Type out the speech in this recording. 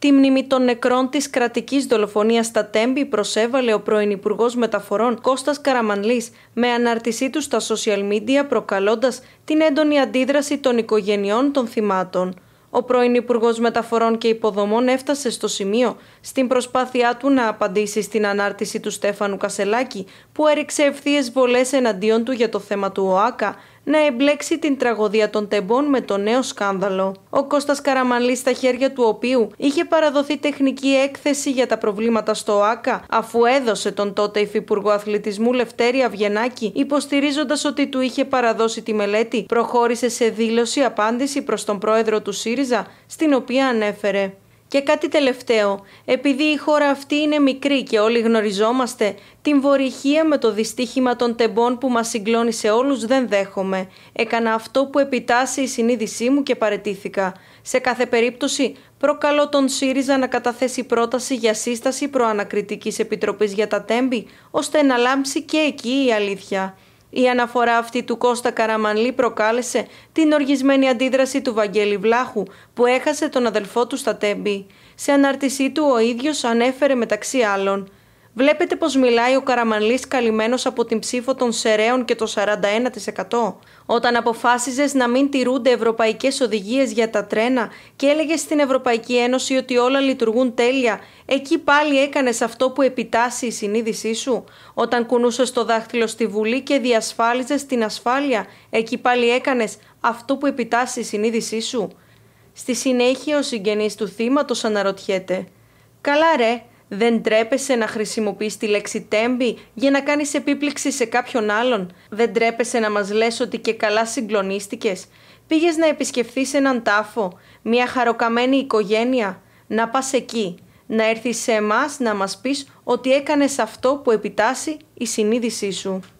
Τη μνήμη των νεκρών της κρατικής δολοφονίας στα Τέμπη προσέβαλε ο πρώην Υπουργός Μεταφορών Κώστας Καραμανλής με ανάρτησή του στα social media προκαλώντας την έντονη αντίδραση των οικογενειών των θυμάτων. Ο πρώην Υπουργός Μεταφορών και Υποδομών έφτασε στο σημείο στην προσπάθειά του να απαντήσει στην ανάρτηση του Στέφανου Κασελάκη, που έριξε ευθείες βολές εναντίον του για το θέμα του ΟΑΚΑ, να εμπλέξει την τραγωδία των τεμπών με το νέο σκάνδαλο. Ο Κώστας Καραμαλής στα χέρια του οποίου είχε παραδοθεί τεχνική έκθεση για τα προβλήματα στο ΆΚΑ αφού έδωσε τον τότε Υφυπουργό Αθλητισμού Λευτέρη Αυγενάκη υποστηρίζοντας ότι του είχε παραδώσει τη μελέτη προχώρησε σε δήλωση απάντηση προς τον πρόεδρο του ΣΥΡΙΖΑ στην οποία ανέφερε και κάτι τελευταίο, επειδή η χώρα αυτή είναι μικρή και όλοι γνωριζόμαστε, την βορυχία με το δυστύχημα των τεμπών που μας συγκλώνει σε όλους δεν δέχομαι. Έκανα αυτό που επιτάσσει η συνείδησή μου και παρετήθηκα. Σε κάθε περίπτωση, προκαλώ τον ΣΥΡΙΖΑ να καταθέσει πρόταση για σύσταση προανακριτικής επιτροπής για τα τέμπη, ώστε να λάμψει και εκεί η αλήθεια. Η αναφορά αυτή του Κώστα Καραμανλή προκάλεσε την οργισμένη αντίδραση του Βαγγέλη Βλάχου που έχασε τον αδελφό του στα τέμπη. Σε ανάρτησή του ο ίδιος ανέφερε μεταξύ άλλων Βλέπετε πως μιλάει ο Καραμανλής καλυμμένος από την ψήφο των Σεραίων και το 41%. Όταν αποφάσιζες να μην τηρούνται ευρωπαϊκές οδηγίες για τα τρένα και έλεγες στην Ευρωπαϊκή Ένωση ότι όλα λειτουργούν τέλεια, εκεί πάλι έκανες αυτό που επιτάσσει η συνείδησή σου. Όταν κουνούσες το δάχτυλο στη Βουλή και διασφάλιζες την ασφάλεια, εκεί πάλι έκανες αυτό που επιτάσσει η συνείδησή σου. Στη συνέχεια ο συγγενής του θύματος αναρωτιέται «Καλά ρε, δεν τρέπεσαι να χρησιμοποιείς τη λέξη τέμπη για να κάνεις επίπληξη σε κάποιον άλλον. Δεν τρέπεσαι να μας λες ότι και καλά συγκλονίστηκες. Πήγες να επισκεφθείς έναν τάφο, μια χαροκαμένη οικογένεια. Να πας εκεί, να έρθεις σε εμάς να μας πεις ότι έκανες αυτό που επιτάσσει η συνείδησή σου.